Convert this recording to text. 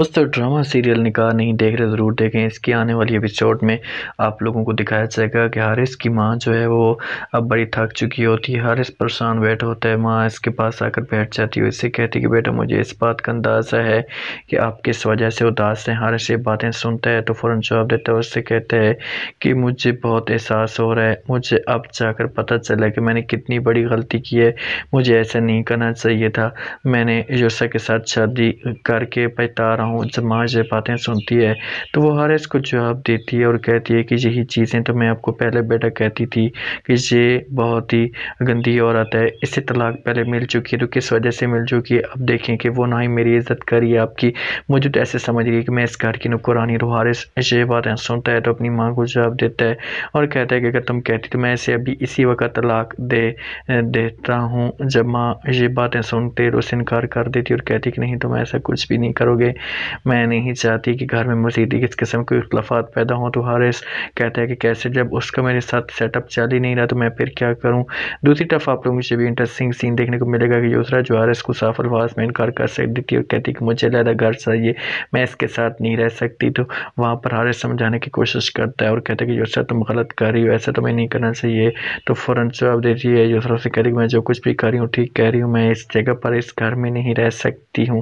दोस्तों drama serial निकाह नहीं देख रहे ज़रूर देखें इसकी आने वाली एपिसोड में आप लोगों को दिखाया जाएगा कि हारिस की माँ जो है वो अब बड़ी थक चुकी होती है हारिस परेशान बैठ होता है माँ इसके पास आकर बैठ जाती है इससे कहती है कि बेटा मुझे इस बात का अंदाज़ा है कि आप किस वजह से उदास हैं हारिस ये बातें सुनता है तो फ़ौर जवाब देता है उससे कहता है कि मुझे बहुत एहसास हो रहा है मुझे अब जाकर पता चला कि मैंने कितनी बड़ी गलती की है मुझे ऐसा नहीं करना चाहिए था मैंने योसा के साथ शादी करके पता रहा हूँ उनसे मार बातें सुनती है तो वो हर को जवाब देती है और कहती है कि यही चीज़ें तो मैं आपको पहले बेटा कहती थी कि ये बहुत ही गंदी औरत है इससे तलाक पहले मिल चुकी है तो किस वजह से मिल चुकी है अब देखें कि वो ना ही मेरी इज्जत करी आपकी मुझे तो ऐसे समझ गई कि मैं इस घर की नुकरानी रुहारिस ये बातें सुनता है तो अपनी माँ को जवाब देता है और कहता है कि अगर तुम कहती तो मैं इसे अभी इसी वक्त तलाक दे देता हूँ जब माँ ये बातें सुनते तो उसे इनकार कर देती और कहती कि नहीं तुम ऐसा कुछ भी नहीं करोगे मैं नहीं चाहती कि घर में मजीदी इस किस्म के इख्लाफात पैदा हों तो हारिस कहता है कि कैसे जब उसका मेरे साथ सेटअप चल ही नहीं रहा तो मैं फिर क्या करूँ दूसरी तरफ आप लोग मुझे भी इंटरेस्टिंग सीन देखने को मिलेगा कि यूसरा जो हारिस को साफ अल्फाज में इनकार कर सकती थी और कहती कि मुझे ज़्यादा घर चाहिए मैं इसके साथ नहीं रह सकती तो वहाँ पर हारिस समझाने की कोशिश करता है और कहता है कि यूसरा तुम गलत कर रही हो ऐसा तुम्हें नहीं करना चाहिए तो फ़ौरन जवाब देती है यूसरा से कह रही मैं जो कुछ भी कर रही हूँ ठीक कह रही हूँ मैं इस जगह पर इस घर में नहीं रह सकती हूँ